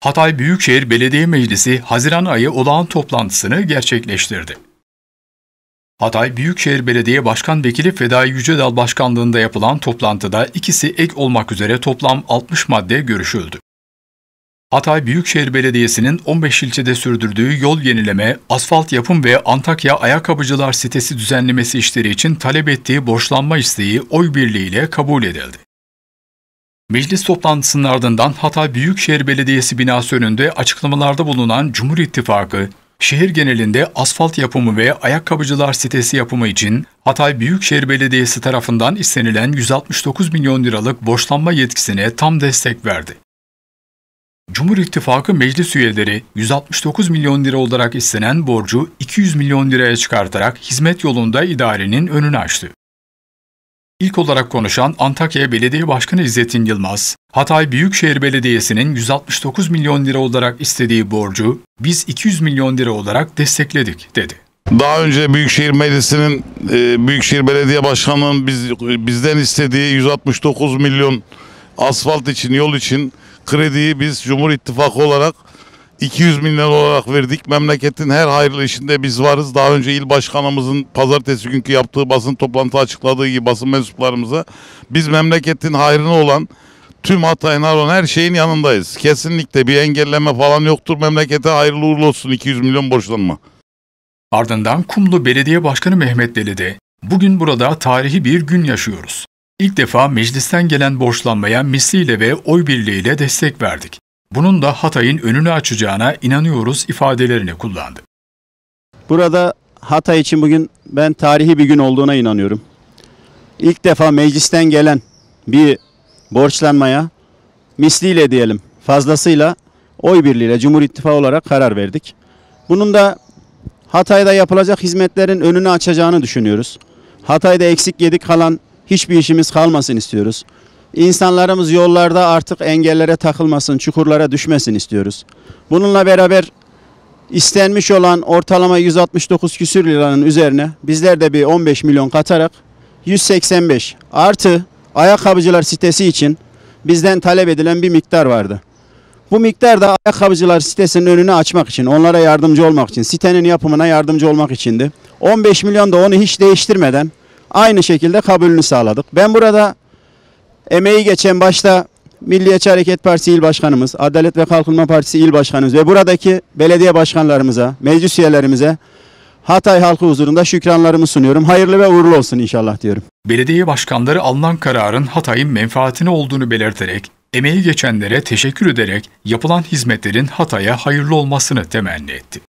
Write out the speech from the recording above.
Hatay Büyükşehir Belediye Meclisi Haziran ayı olağan toplantısını gerçekleştirdi. Hatay Büyükşehir Belediye Başkan Vekili Fedai Yücedal Başkanlığında yapılan toplantıda ikisi ek olmak üzere toplam 60 madde görüşüldü. Hatay Büyükşehir Belediyesi'nin 15 ilçede sürdürdüğü yol yenileme, asfalt yapım ve Antakya Ayakkabıcılar Sitesi düzenlemesi işleri için talep ettiği borçlanma isteği oy birliğiyle kabul edildi. Meclis toplantısının ardından Hatay Büyükşehir Belediyesi binası önünde açıklamalarda bulunan Cumhur İttifakı, şehir genelinde asfalt yapımı ve ayakkabıcılar sitesi yapımı için Hatay Büyükşehir Belediyesi tarafından istenilen 169 milyon liralık borçlanma yetkisine tam destek verdi. Cumhur İttifakı meclis üyeleri 169 milyon lira olarak istenen borcu 200 milyon liraya çıkartarak hizmet yolunda idarenin önünü açtı. İlk olarak konuşan Antakya Belediye Başkanı İzzettin Yılmaz, Hatay Büyükşehir Belediyesi'nin 169 milyon lira olarak istediği borcu biz 200 milyon lira olarak destekledik dedi. Daha önce Büyükşehir Meclisi'nin e, Büyükşehir Belediye Başkanı'nın biz, bizden istediği 169 milyon asfalt için, yol için krediyi biz Cumhur İttifakı olarak 200 milyon olarak verdik. Memleketin her hayırlı işinde biz varız. Daha önce il başkanımızın pazartesi günkü yaptığı basın toplantı açıkladığı gibi basın mensuplarımıza biz memleketin hayrına olan tüm Hatay, Naron her şeyin yanındayız. Kesinlikle bir engelleme falan yoktur. Memlekete hayırlı uğurlu olsun 200 milyon borçlanma. Ardından Kumlu Belediye Başkanı Mehmet Deli de bugün burada tarihi bir gün yaşıyoruz. İlk defa meclisten gelen borçlanmaya misliyle ve oy birliğiyle destek verdik bunun da Hatay'ın önünü açacağına inanıyoruz ifadelerini kullandı. Burada Hatay için bugün ben tarihi bir gün olduğuna inanıyorum. İlk defa meclisten gelen bir borçlanmaya misliyle diyelim fazlasıyla oy birliğiyle Cumhur İttifakı olarak karar verdik. Bunun da Hatay'da yapılacak hizmetlerin önünü açacağını düşünüyoruz. Hatay'da eksik yedik kalan hiçbir işimiz kalmasın istiyoruz. İnsanlarımız yollarda artık engellere takılmasın, çukurlara düşmesin istiyoruz. Bununla beraber istenmiş olan ortalama 169 küsür liranın üzerine bizler de bir 15 milyon katarak 185 artı ayakkabıcılar sitesi için bizden talep edilen bir miktar vardı. Bu miktar da ayakkabıcılar sitesinin önünü açmak için, onlara yardımcı olmak için, sitenin yapımına yardımcı olmak içindi. 15 milyon da onu hiç değiştirmeden aynı şekilde kabulünü sağladık. Ben burada emeği geçen başta Milliyetçi Hareket Partisi İl Başkanımız, Adalet ve Kalkınma Partisi İl Başkanımız ve buradaki belediye başkanlarımıza, meclis üyelerimize Hatay halkı huzurunda şükranlarımı sunuyorum. Hayırlı ve uğurlu olsun inşallah diyorum. Belediye başkanları alınan kararın Hatay'ın menfaatine olduğunu belirterek, emeği geçenlere teşekkür ederek yapılan hizmetlerin Hatay'a hayırlı olmasını temenni etti.